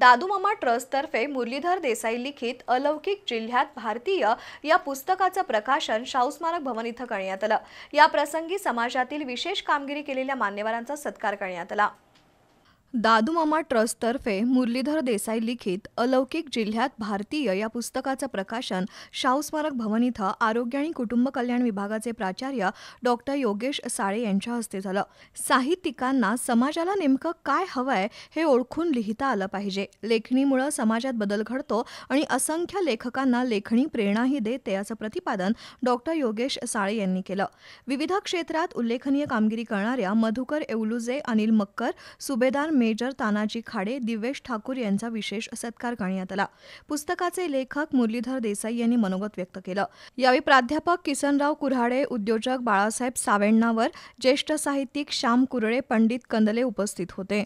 दादूमामा ट्रस्टतर्फे मुरलीधर देसाई लिखित अलौकिक जिल्ह्यात भारतीय या पुस्तकाचं प्रकाशन स्मारक भवन इथं करण्यात आलं प्रसंगी समाजातील विशेष कामगिरी केलेल्या मान्यवरांचा सत्कार करण्यात आला दादूमामा ट्रस्टतर्फे मुरलीधर देसाई लिखित अलौकिक जिल्ह्यात भारतीय या पुस्तकाचं प्रकाशन स्मारक भवन इथं आरोग्य आणि कुटुंब कल्याण विभागाचे प्राचार्य डॉक्टर योगेश साळे यांच्या हस्ते झालं साहित्यिकांना समाजाला नेमकं काय हवंय हे ओळखून लिहिता आलं पाहिजे लेखणीमुळं समाजात बदल घडतो आणि असंख्य लेखकांना लेखणी प्रेरणाही देते असं प्रतिपादन डॉक्टर योगेश साळे यांनी केलं विविध क्षेत्रात उल्लेखनीय कामगिरी करणाऱ्या मधुकर एवलुजे अनिल मक्कर सुभेदार मेजर तानाजी खाडे दिवेश ठाकूर यांचा विशेष सत्कार करण्यात आला पुस्तकाचे लेखक मुरलीधर देसाई यांनी मनोगत व्यक्त केलं यावेळी प्राध्यापक किसनराव कुऱ्हाडे उद्योजक बाळासाहेब सावेण्णावर ज्येष्ठ साहित्यिक श्याम कुरळे पंडित कंदले उपस्थित होते